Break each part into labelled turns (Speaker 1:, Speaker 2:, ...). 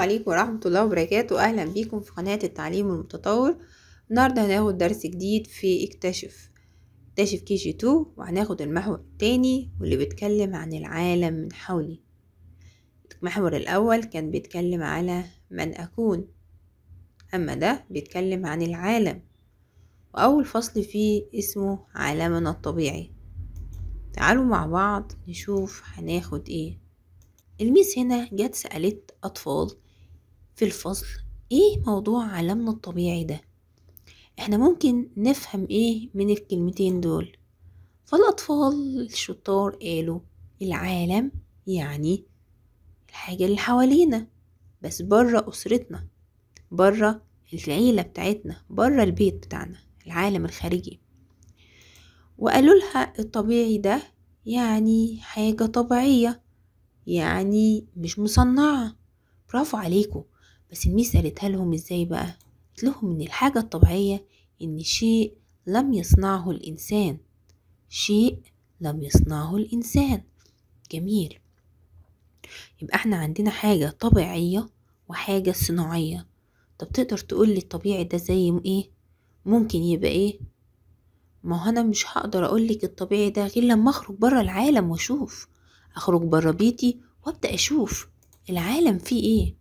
Speaker 1: عليكم ورحمة الله وبركاته أهلا بيكم في قناة التعليم المتطور النهاردة هناخد درس جديد في اكتشف اكتشف كي جي تو وهناخد المحور التاني واللي بيتكلم عن العالم من حولي المحور الأول كان بيتكلم على من أكون أما ده بيتكلم عن العالم وأول فصل فيه اسمه عالمنا الطبيعي تعالوا مع بعض نشوف هناخد ايه الميس هنا جت سألت أطفال في الفصل ايه موضوع عالمنا الطبيعي ده احنا ممكن نفهم ايه من الكلمتين دول فالاطفال الشطار قالوا العالم يعني الحاجة اللي حوالينا بس بره أسرتنا بره العيلة بتاعتنا بره البيت بتاعنا العالم الخارجي وقالوا لها الطبيعي ده يعني حاجة طبيعية يعني مش مصنعة برافو عليكم بس الميس قالتها لهم ازاي بقى قلت لهم ان الحاجة الطبيعية ان شيء لم يصنعه الانسان شيء لم يصنعه الانسان جميل يبقى احنا عندنا حاجة طبيعية وحاجة صناعية طب تقدر تقول لي الطبيعي ده زي ايه ممكن يبقى ايه ما هو انا مش هقدر اقولك الطبيعي ده غير لما اخرج بره العالم واشوف اخرج بره بيتي وابدا اشوف العالم فيه ايه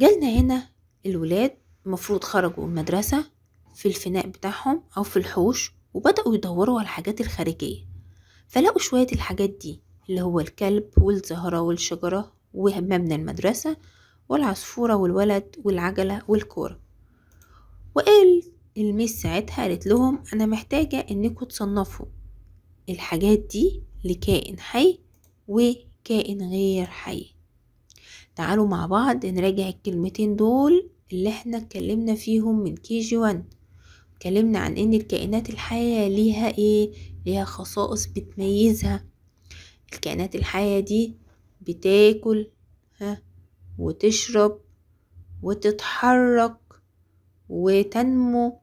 Speaker 1: جالنا هنا الولاد المفروض خرجوا المدرسة في الفناء بتاعهم أو في الحوش وبدأوا يدوروا على الحاجات الخارجية فلقوا شوية الحاجات دي اللي هو الكلب والزهرة والشجرة ومبنى المدرسة والعصفورة والولد والعجلة والكورة وقال الميس ساعتها قالت لهم أنا محتاجة إنكم تصنفوا الحاجات دي لكائن حي وكائن غير حي تعالوا مع بعض نراجع الكلمتين دول اللي احنا اتكلمنا فيهم من كي جي 1 اتكلمنا عن ان الكائنات الحية ليها ايه ليها خصائص بتميزها الكائنات الحية دي بتاكل ها وتشرب وتتحرك وتنمو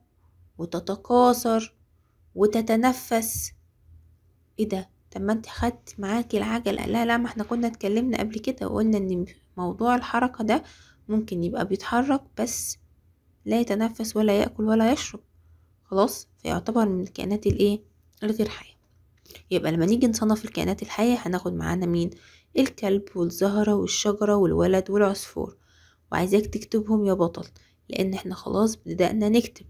Speaker 1: وتتكاثر وتتنفس ايه ده طب ما انت خدت معاكي العجلة لا لا ما احنا كنا اتكلمنا قبل كده وقلنا ان موضوع الحركة ده ممكن يبقى بيتحرك بس لا يتنفس ولا يأكل ولا يشرب خلاص فيعتبر من الكائنات الايه الغير حية يبقى لما نيجي نصنف الكائنات الحية هناخد معانا مين الكلب والزهرة والشجرة والولد والعصفور وعايزاك تكتبهم يا بطل لان احنا خلاص بدأنا نكتب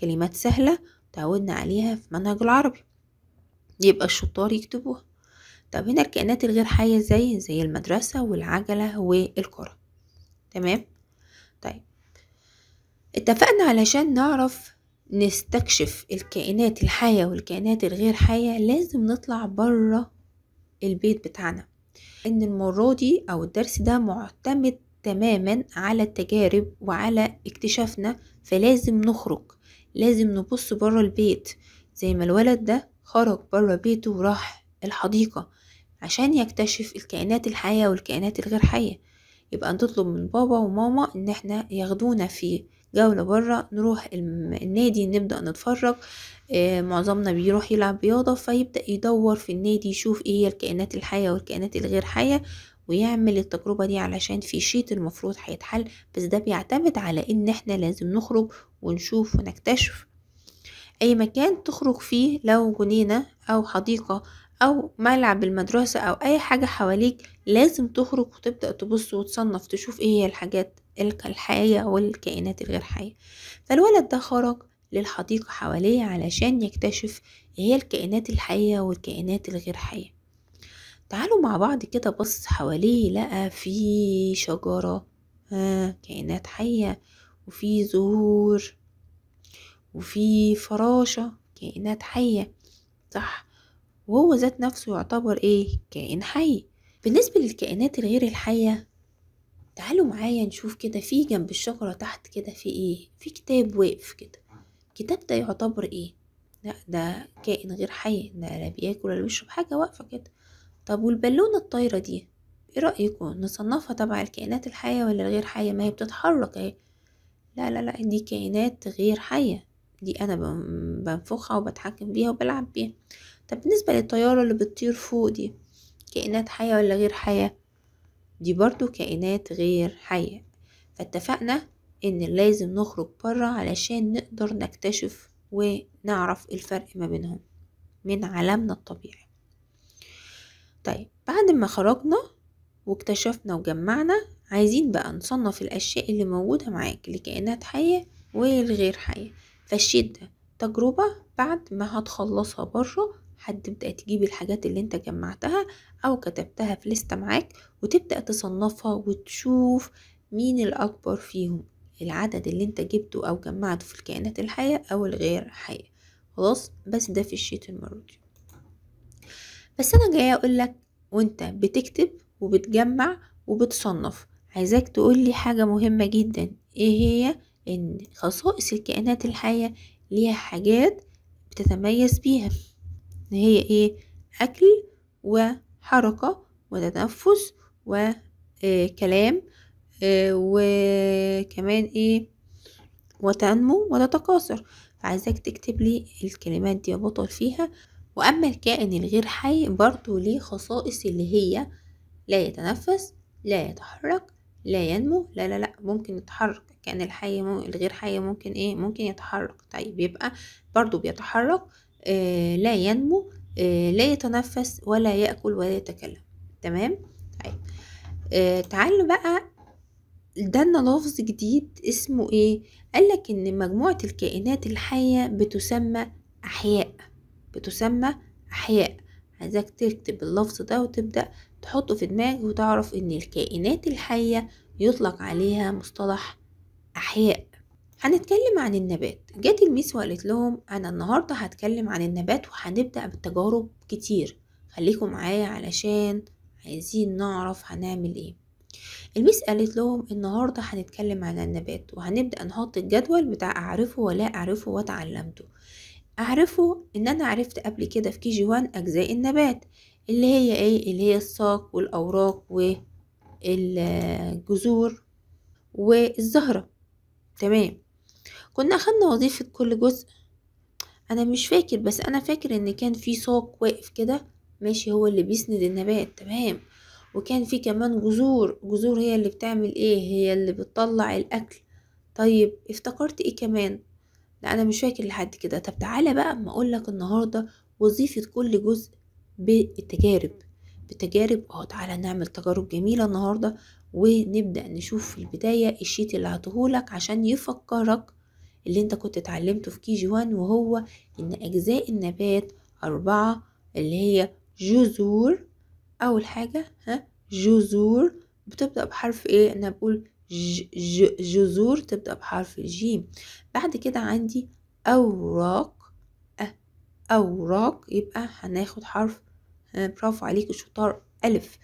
Speaker 1: كلمات سهلة تعودنا عليها في منهج العربي يبقى الشطار يكتبوها طب هنا الكائنات الغير حية زي زي المدرسة والعجلة والكرة تمام طيب اتفقنا علشان نعرف نستكشف الكائنات الحية والكائنات الغير حية لازم نطلع برا البيت بتاعنا ان المرة دي او الدرس ده معتمد تماما على التجارب وعلى اكتشافنا فلازم نخرج لازم نبص برا البيت زي ما الولد ده خرج بره بيته وراح الحديقة عشان يكتشف الكائنات الحية والكائنات الغير حية يبقى نطلب من بابا وماما ان احنا ياخدونا في جولة بره نروح النادي نبدأ نتفرج آه، معظمنا بيروح يلعب رياضة فيبدأ يدور في النادي يشوف ايه هي الكائنات الحية والكائنات الغير حية ويعمل التجربة دي علشان في شيء المفروض هيتحل بس ده بيعتمد على ان احنا لازم نخرج ونشوف ونكتشف أي مكان تخرج فيه لو جنينة أو حديقة أو ملعب المدرسة أو أي حاجة حواليك لازم تخرج وتبدأ تبص وتصنف تشوف إيه هي الحاجات الحية والكائنات الغير حية فالولد ده خرج للحديقة حواليه علشان يكتشف إيه هي الكائنات الحية والكائنات الغير حية تعالوا مع بعض كده بص حواليه لقى في شجرة آه كائنات حية وفي زهور وفي فراشة كائنات حية صح وهو ذات نفسه يعتبر ايه كائن حي بالنسبة للكائنات الغير الحية تعالوا معايا نشوف كده في جنب الشجرة تحت كده في ايه في كتاب واقف كده الكتاب ده يعتبر ايه لا ده كائن غير حي ده لا بياكل ولا بيشرب حاجة واقفة كده طب والبالونة الطايرة دي ايه رأيكم نصنفها تبع الكائنات الحية ولا الغير حية ما هي بتتحرك اهي لا لا لا دي كائنات غير حية دي انا بنفخها وبتحكم بيها وبلعب بيها طب بالنسبة للطيارة اللي بتطير فوق دي كائنات حية ولا غير حية دي برضو كائنات غير حية فاتفقنا ان لازم نخرج برا علشان نقدر نكتشف ونعرف الفرق ما بينهم من عالمنا الطبيعي طيب بعد ما خرجنا واكتشفنا وجمعنا عايزين بقى نصنف الأشياء اللي موجودة معاك لكائنات حية والغير حية فالشدة تجربة بعد ما هتخلصها بره هتبدأ تجيب الحاجات اللي انت جمعتها او كتبتها في لستة معاك وتبدأ تصنفها وتشوف مين الأكبر فيهم العدد اللي انت جبته او جمعته في الكائنات الحية او الغير حية خلاص بس ده في الشيت المرة دي بس انا جاية اقولك وانت بتكتب وبتجمع وبتصنف عايزاك تقولي حاجة مهمة جدا ايه هي إن خصائص الكائنات الحية ليها حاجات بتتميز بيها إن هي إيه أكل وحركة وتنفس وكلام آه، آه، وكمان إيه وتنمو وتتكاثر فعايزاك تكتب لي الكلمات دي بطل فيها وأما الكائن الغير حي برضو ليه خصائص اللي هي لا يتنفس لا يتحرك لا ينمو لا لا لا ممكن يتحرك كان الحي مو... الغير حي ممكن ايه ممكن يتحرك طيب يبقى برضو بيتحرك آه لا ينمو آه لا يتنفس ولا يأكل ولا يتكلم تمام طيب آه تعالوا بقى دنا لفظ جديد اسمه ايه قالك ان مجموعة الكائنات الحية بتسمى احياء بتسمى احياء عايزاك تكتب اللفظ ده وتبدأ تحطه في دماغك وتعرف ان الكائنات الحية يطلق عليها مصطلح أحياء هنتكلم عن النبات جت الميس وقالت لهم انا النهارده هتكلم عن النبات وهنبدا بتجارب كتير خليكم معايا علشان عايزين نعرف هنعمل ايه الميس قالت لهم النهارده هنتكلم عن النبات وهنبدا نحط الجدول بتاع اعرفه ولا اعرفه واتعلمته أعرفه إن أنا عرفت قبل كده في كي جي وان أجزاء النبات اللي هي إيه اللي هي الساق والأوراق والجذور والزهرة تمام كنا أخدنا وظيفة كل جزء أنا مش فاكر بس أنا فاكر إن كان في ساق واقف كده ماشي هو اللي بيسند النبات تمام وكان في كمان جذور جذور هي اللي بتعمل ايه هي اللي بتطلع الاكل طيب افتكرت ايه كمان لا انا مش فاكر لحد كده طب تعالى بقى اما اقول لك النهارده وظيفه كل جزء بالتجارب بتجارب اه تعالى نعمل تجارب جميله النهارده ونبدا نشوف في البدايه الشيت اللي هتهولك عشان يفكرك اللي انت كنت اتعلمته في كي جي 1 وهو ان اجزاء النبات اربعه اللي هي جذور اول حاجه ها جذور بتبدا بحرف ايه انا بقول ج جذور تبدأ بحرف الجيم بعد كده عندي أوراق أه، أوراق يبقى هناخد حرف آه، برافو عليك شطار ألف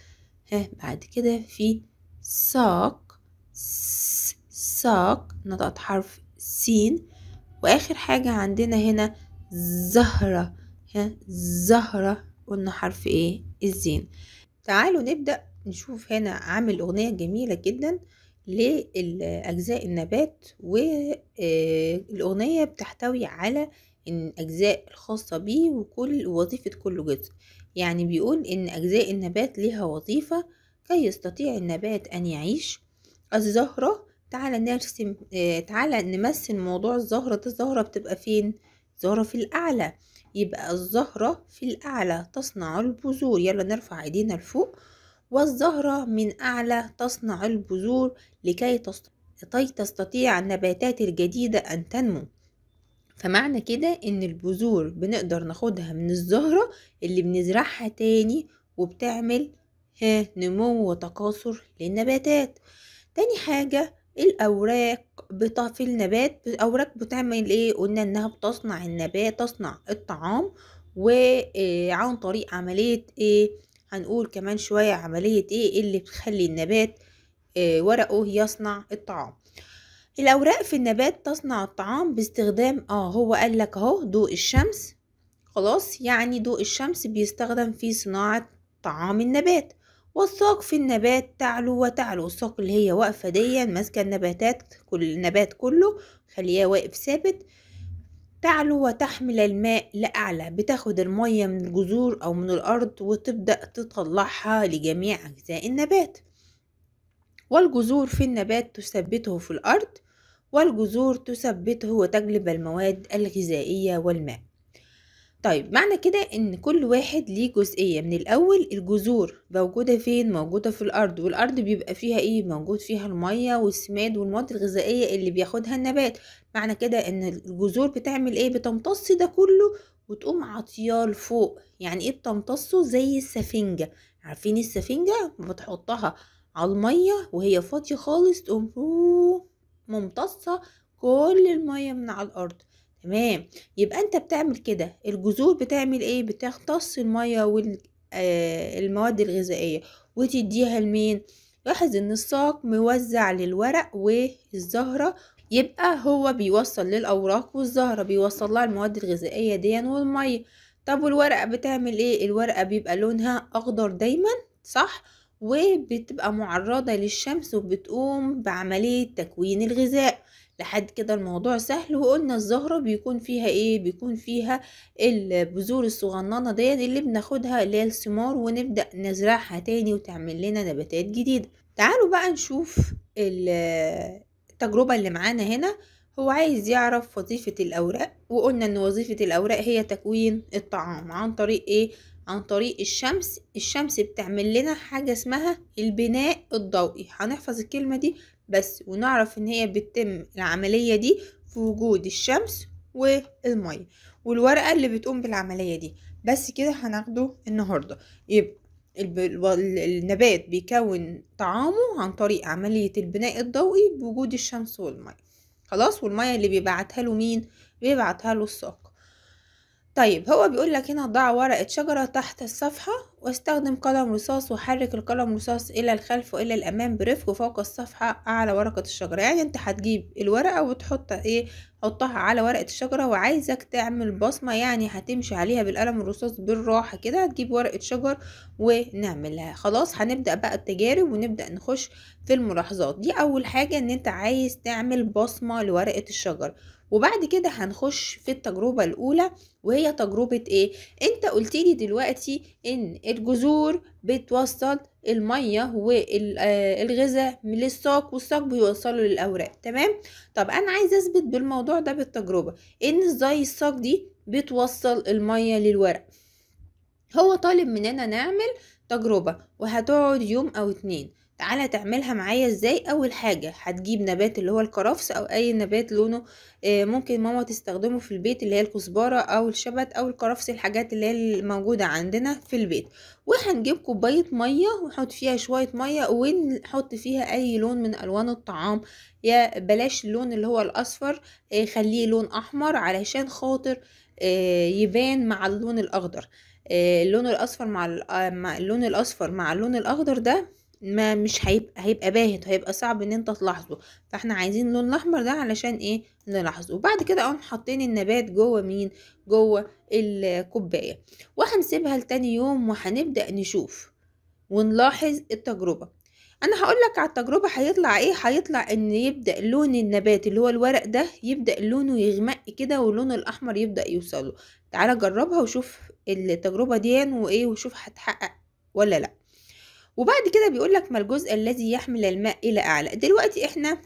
Speaker 1: ها بعد كده في ساق ساق نطقت حرف سين وآخر حاجة عندنا هنا زهرة ها زهرة قلنا حرف ايه الزين تعالوا نبدأ نشوف هنا عامل أغنية جميلة جدا لأجزاء النبات والأغنية آه، بتحتوي على الأجزاء الخاصة بيه وكل وظيفة كل جزء يعني بيقول إن أجزاء النبات لها وظيفة كي يستطيع النبات أن يعيش الزهرة تعالى نرسم آه، تعالى نمثل موضوع الزهرة الزهرة بتبقى فين؟ الزهرة في الأعلى يبقى الزهرة في الأعلى تصنع البذور يلا نرفع ايدينا لفوق والزهرة من أعلى تصنع البذور لكي تستطيع النباتات الجديدة أن تنمو فمعنى كده إن البذور بنقدر ناخدها من الزهرة اللي بنزرعها تاني وبتعمل نمو وتكاثر للنباتات تاني حاجة الأوراق في النبات الأوراق بتعمل إيه قلنا إنها بتصنع النبات تصنع الطعام وعن آه، طريق عملية إيه هنقول كمان شوية عملية ايه اللي بتخلي النبات آه، ورقه يصنع الطعام الأوراق في النبات تصنع الطعام باستخدام اه هو قال لك اهو ضوء الشمس خلاص يعني ضوء الشمس بيستخدم في صناعة طعام النبات والساق في النبات تعلو وتعلو الساق اللي هي واقفة دي ماسكة النباتات كل النبات كله خليها واقف ثابت تعلو وتحمل الماء لأعلى بتاخد المية من الجذور أو من الأرض وتبدأ تطلعها لجميع أجزاء النبات والجذور في النبات تثبته في الأرض والجذور تثبته وتجلب المواد الغذائية والماء طيب معنى كده ان كل واحد ليه جزئية من الاول الجذور موجودة فين موجودة في الارض والارض بيبقى فيها ايه موجود فيها المية والسماد والمواد الغذائية اللي بياخدها النبات معنى كده ان الجذور بتعمل ايه بتمتص ده كله وتقوم عطيال لفوق يعني ايه بتمتصه زي السفنجة عارفين السفنجة بتحطها على المية وهي فاضية خالص تقوم ممتصة كل المية من على الارض تمام يبقى انت بتعمل كده الجذور بتعمل ايه بتختص الميه والمواد آه، الغذائيه وتديها لمين لاحظ ان الساق موزع للورق والزهره يبقى هو بيوصل للاوراق والزهره بيوصل لها المواد الغذائيه دي والميه طب والورقه بتعمل ايه الورقه بيبقى لونها اخضر دايما صح وبتبقى معرضه للشمس وبتقوم بعمليه تكوين الغذاء لحد كده الموضوع سهل وقلنا الزهرة بيكون فيها ايه بيكون فيها البذور الصغننة ديت اللي بناخدها اللي هي السمار ونبدأ نزرعها تاني وتعمل لنا نباتات جديدة تعالوا بقى نشوف التجربة اللي معانا هنا هو عايز يعرف وظيفة الأوراق وقلنا إن وظيفة الأوراق هي تكوين الطعام عن طريق إيه؟ عن طريق الشمس الشمس بتعمل لنا حاجة اسمها البناء الضوئي هنحفظ الكلمة دي بس ونعرف ان هي بتتم العملية دي في وجود الشمس والمية والورقة اللي بتقوم بالعملية دي بس كده هناخده النهاردة يبقى النبات بيكون طعامه عن طريق عملية البناء الضوئي بوجود الشمس والمية خلاص والمية اللي بيبعتها له مين بيبعتها له الساق طيب هو بيقول لك هنا ضع ورقة شجرة تحت الصفحة واستخدم قلم رصاص وحرك القلم رصاص الى الخلف والى الامام برفق فوق الصفحة على ورقة الشجرة يعني انت هتجيب الورقة وتحط ايه حطها على ورقة الشجرة وعايزك تعمل بصمة يعني هتمشي عليها بالقلم الرصاص بالراحة كده هتجيب ورقة شجر ونعملها خلاص هنبدأ بقى التجارب ونبدأ نخش في الملاحظات دي اول حاجة ان انت عايز تعمل بصمة لورقة الشجر وبعد كده هنخش في التجربة الأولى وهي تجربة إيه؟ أنت قلت لي دلوقتي إن الجذور بتوصل المية والغذاء آه، الساق والساق بيوصله للأوراق تمام؟ طب أنا عايزة أثبت بالموضوع ده بالتجربة إن إزاي الساق دي بتوصل المية للورق هو طالب مننا نعمل تجربة وهتقعد يوم أو اتنين تعالى تعملها معايا ازاي اول حاجة هتجيب نبات اللي هو الكرفس او اي نبات لونه آه، ممكن ماما تستخدمه في البيت اللي هي الكزبرة او الشبت او الكرفس الحاجات اللي هي الموجودة عندنا في البيت وهنجيب كوباية مية ونحط فيها شوية مية ونحط فيها اي لون من الوان الطعام يا بلاش اللون اللي هو الاصفر آه، خليه لون احمر علشان خاطر آه، يبان مع اللون الاخضر اللون الاصفر مع اللون الاصفر مع اللون الاخضر ده ما مش هيبقى هيبقى باهت هيبقى صعب ان انت تلاحظه فاحنا عايزين اللون الاحمر ده علشان ايه نلاحظه وبعد كده اقوم حاطين النبات جوه مين جوه الكوبايه وهنسيبها لتاني يوم وهنبدا نشوف ونلاحظ التجربه انا هقول لك على التجربه هيطلع ايه هيطلع ان يبدا لون النبات اللي هو الورق ده يبدا لونه يغمق كده واللون الاحمر يبدا يوصله تعالى جربها وشوف التجربه دي وايه وشوف هتحقق ولا لا وبعد كده بيقول لك ما الجزء الذي يحمل الماء الى اعلى دلوقتي احنا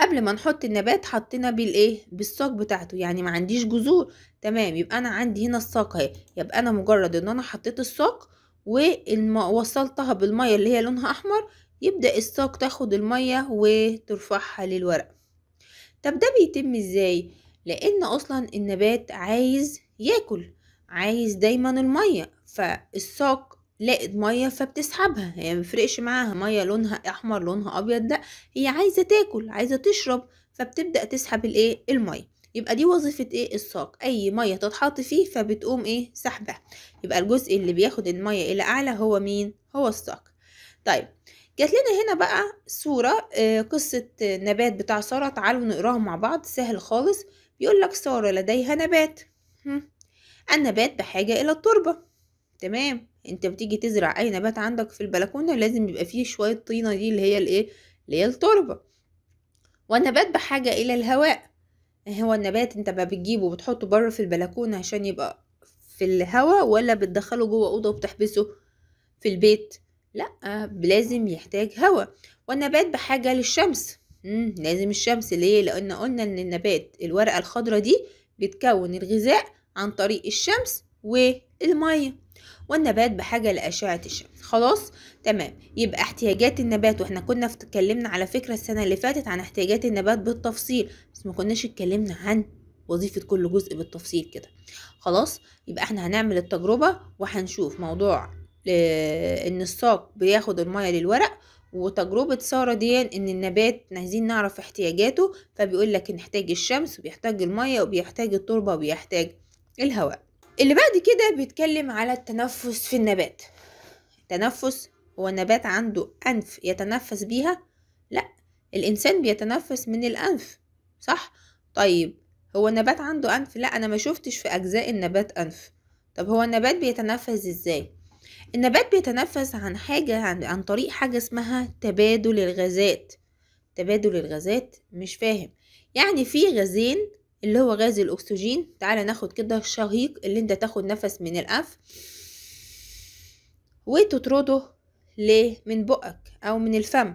Speaker 1: قبل ما نحط النبات حطينا بالايه بالساق بتاعته يعني ما عنديش جذور تمام يبقى انا عندي هنا الساق اهي يبقى انا مجرد ان انا حطيت الساق ووصلتها بالميه اللي هي لونها احمر يبدا الساق تاخد الميه وترفعها للورق طب ده بيتم ازاي لان اصلا النبات عايز ياكل عايز دايما الميه فالساق لقت ميه فبتسحبها هي مفرقش معاها ميه لونها احمر لونها ابيض لا هي عايزه تاكل عايزه تشرب فبتبدا تسحب الايه الميه يبقى دي وظيفة ايه الساق اي مية تتحط فيه فبتقوم ايه سحبها يبقى الجزء اللي بياخد المية الى اعلى هو مين هو الساق طيب جات لنا هنا بقى صورة آه، قصة نبات بتاع سارة تعالوا نقراها مع بعض سهل خالص بيقول لك سارة لديها نبات النبات بحاجة الى التربة تمام انت بتيجي تزرع اي نبات عندك في البلكونه لازم يبقى فيه شويه طينه دي اللي هي الايه اللي هي التربه والنبات بحاجه الى الهواء هو النبات انت بقى بتجيبه وبتحطه بره في البلكونه عشان يبقى في الهواء ولا بتدخله جوه اوضه وبتحبسه في البيت لا لازم يحتاج هواء والنبات بحاجه للشمس مم. لازم الشمس ليه لان قلنا ان النبات الورقه الخضراء دي بتكون الغذاء عن طريق الشمس والميه والنبات بحاجة لأشعة الشمس خلاص تمام يبقى احتياجات النبات واحنا كنا اتكلمنا على فكرة السنة اللي فاتت عن احتياجات النبات بالتفصيل بس ما كناش اتكلمنا عن وظيفة كل جزء بالتفصيل كده خلاص يبقى احنا هنعمل التجربة وهنشوف موضوع ان الساق بياخد المية للورق وتجربة سارة دي ان النبات عايزين نعرف احتياجاته فبيقول لك احتاج الشمس وبيحتاج المية وبيحتاج التربة وبيحتاج الهواء اللي بعد كده بيتكلم على التنفس في النبات التنفس هو النبات عنده أنف يتنفس بيها لا الإنسان بيتنفس من الأنف صح طيب هو النبات عنده أنف لا أنا ما شفتش في أجزاء النبات أنف طب هو النبات بيتنفس إزاي النبات بيتنفس عن حاجة عن, عن طريق حاجة اسمها تبادل الغازات تبادل الغازات مش فاهم يعني في غازين اللي هو غاز الاكسجين تعالى ناخد كده الشهيق اللي انت تاخد نفس من الاف وتطرده ليه من بقك او من الفم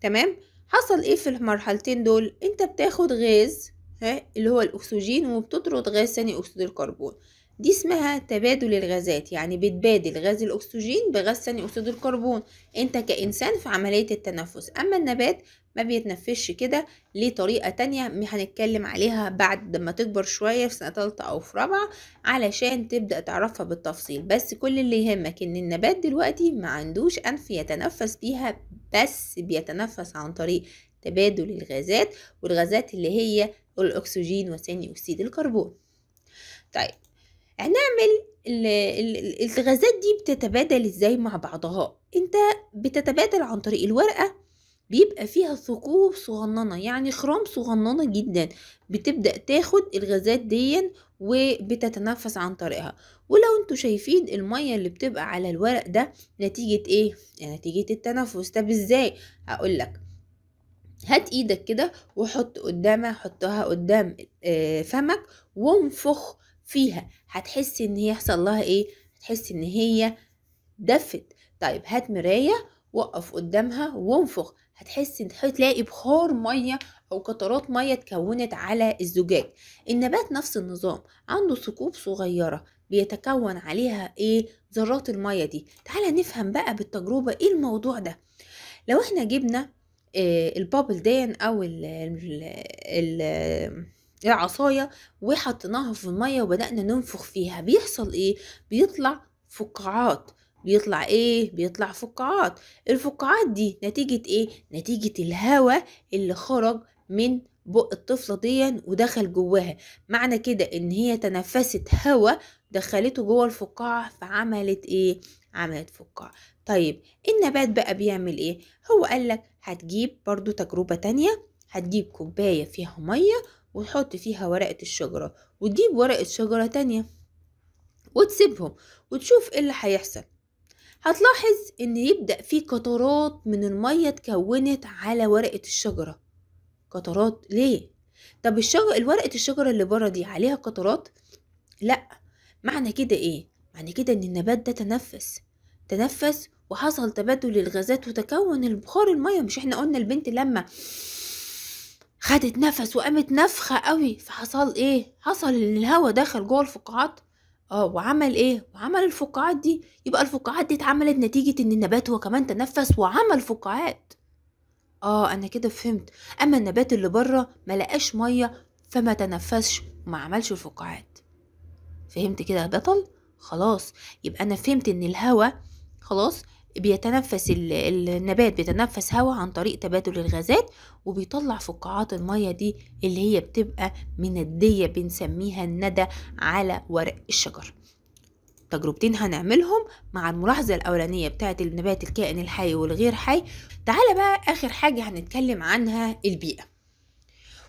Speaker 1: تمام حصل ايه في المرحلتين دول انت بتاخد غاز ها اللي هو الاكسجين وبتطرد غاز ثاني اكسيد الكربون دي اسمها تبادل الغازات يعني بتبادل غاز الاكسجين بغاز ثاني اكسيد الكربون انت كانسان في عمليه التنفس اما النبات ما بيتنفسش كده ليه طريقة تانية هنتكلم عليها بعد ما تكبر شوية في سنة تالتة أو في رابعة علشان تبدأ تعرفها بالتفصيل بس كل اللي يهمك إن النبات دلوقتي ما عندوش أنف يتنفس بيها بس بيتنفس عن طريق تبادل الغازات والغازات اللي هي الأكسجين وثاني أكسيد الكربون طيب هنعمل الغازات دي بتتبادل ازاي مع بعضها انت بتتبادل عن طريق الورقة بيبقى فيها ثقوب صغننة يعني خرام صغننة جدا بتبدأ تاخد الغازات دي وبتتنفس عن طريقها ولو انتوا شايفين المية اللي بتبقى على الورق ده نتيجة ايه؟ يعني نتيجة التنفس طب ازاي؟ هقولك هات ايدك كده وحط قدامها حطها قدام فمك وانفخ فيها هتحس ان هي حصل لها ايه؟ هتحس ان هي دفت طيب هات مراية وقف قدامها وانفخ هتحسي هتلاقي بخار ميه او قطرات ميه اتكونت على الزجاج النبات نفس النظام عنده ثقوب صغيره بيتكون عليها ايه ذرات الميه دي تعالى نفهم بقى بالتجربه ايه الموضوع ده لو احنا جبنا إيه البابل دان او الـ الـ الـ العصايه وحطيناها في الميه وبدانا ننفخ فيها بيحصل ايه بيطلع فقاعات بيطلع ايه بيطلع فقاعات الفقاعات دي نتيجة ايه نتيجة الهواء اللي خرج من بق الطفلة دي ودخل جواها معنى كده ان هي تنفست هواء دخلته جوه الفقاعة فعملت ايه عملت فقاعة طيب النبات بقى بيعمل ايه هو قالك هتجيب برضو تجربة تانية هتجيب كوباية فيها مية وتحط فيها ورقة الشجرة وتجيب ورقة شجرة تانية وتسيبهم وتشوف ايه اللي هيحصل هتلاحظ ان يبدأ في قطرات من المية اتكونت على ورقة الشجرة قطرات ليه؟ طب الشجر الورقة الشجرة اللي بره دي عليها قطرات؟ لأ معنى كده ايه؟ معنى كده ان النبات ده تنفس تنفس وحصل تبادل الغازات وتكون البخار المية مش احنا قلنا البنت لما خدت نفس وقامت نفخة قوي فحصل ايه؟ حصل ان الهواء دخل جوه الفقاعات آه، وعمل إيه، وعمل الفقاعات دي، يبقى الفقاعات دي اتعملت نتيجة إن النبات هو كمان تنفس وعمل فقاعات. آه، أنا كده فهمت، أما النبات اللي برّه ما لقاش مَيّة فما تنفسش وما عملش فقاعات. فهمت كده يا بطل؟ خلاص، يبقى أنا فهمت إن الهوا خلاص بيتنفس النبات بيتنفس هواء عن طريق تبادل الغازات وبيطلع فقاعات المية دي اللي هي بتبقى مندية بنسميها الندى على ورق الشجر تجربتين هنعملهم مع الملاحظة الأولانية بتاعة النبات الكائن الحي والغير حي تعالى بقى آخر حاجة هنتكلم عنها البيئة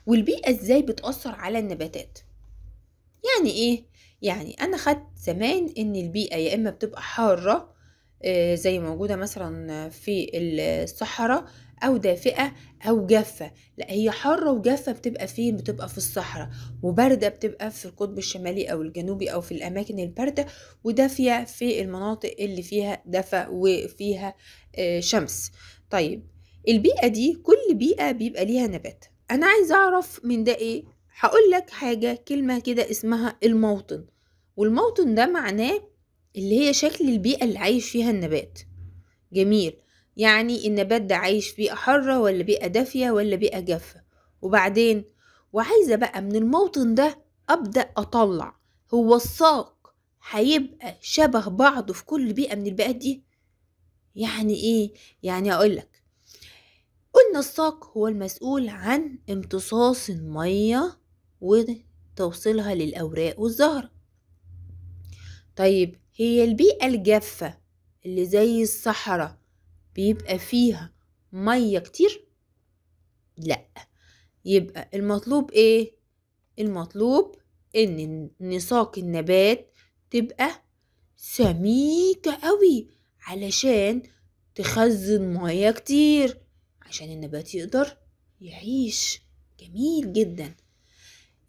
Speaker 1: والبيئة إزاي بتأثر على النباتات يعني إيه؟ يعني أنا خدت زمان إن البيئة يا إما بتبقى حارة آه، زي موجودة مثلا في الصحراء أو دافئة أو جافة لا هي حارة وجافة بتبقى فين بتبقى في الصحراء وبردة بتبقى في القطب الشمالي أو الجنوبي أو في الأماكن الباردة ودافية في المناطق اللي فيها دفا وفيها آه، شمس طيب البيئة دي كل بيئة بيبقى ليها نبات أنا عايزة أعرف من ده إيه هقول لك حاجة كلمة كده اسمها الموطن والموطن ده معناه اللي هي شكل البيئة اللي عايش فيها النبات جميل يعني النبات ده عايش بيئة حارة ولا بيئة دافية ولا بيئة جافة وبعدين وعايزة بقى من الموطن ده أبدأ أطلع هو الساق هيبقى شبه بعضه في كل بيئة من البيئات دي يعني إيه؟ يعني أقولك قلنا الساق هو المسؤول عن امتصاص المية وتوصيلها للأوراق والزهرة طيب هي البيئة الجافة اللي زي الصحراء بيبقى فيها مية كتير؟ لأ يبقى المطلوب ايه؟ المطلوب ان نساق النبات تبقى سميكة قوي علشان تخزن مية كتير عشان النبات يقدر يعيش جميل جدا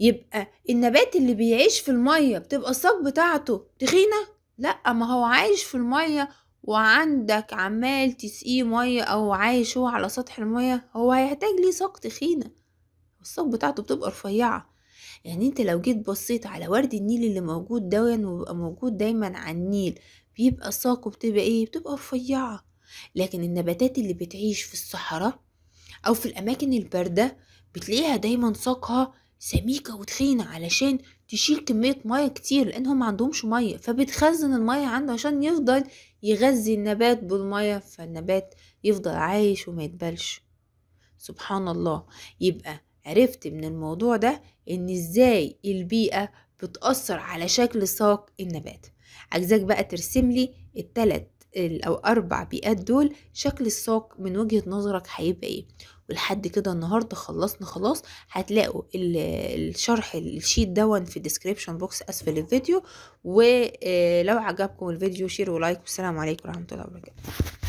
Speaker 1: يبقى النبات اللي بيعيش في المية بتبقى الساق بتاعته تخينة لأ ما هو عايش في المَيّة وعندك عمّال تسقيه مَيّة أو عايش هو على سطح المَيّة، هو هيحتاج ليه ساق تخينة، والساق بتاعته بتبقى رفيّعة، يعني أنت لو جيت بصّيت على ورد النيل اللي موجود دايما وبيبقى موجود دايمًا على النيل، بيبقى ساقه بتبقى إيه، بتبقى رفيّعة، لكن النباتات اللي بتعيش في الصحراء أو في الأماكن الباردة بتلاقيها دايمًا ساقها سميكة وتخينة علشان تشيل كمية مية كتير لانهم ما عندهمش مية فبتخزن المية عنده عشان يفضل يغذي النبات بالمية فالنبات يفضل عايش وما يتبلش سبحان الله يبقى عرفت من الموضوع ده ان ازاي البيئة بتأثر على شكل ساق النبات عايزاك بقى ترسم لي التلات او اربع بيئات دول شكل الساق من وجهة نظرك هيبقى ايه ولحد كده النهارده خلصنا خلاص هتلاقوا الشرح الشيت دون في الديسكريبشن بوكس اسفل الفيديو ولو آه عجبكم الفيديو شير ولايك والسلام عليكم ورحمه الله وبركاته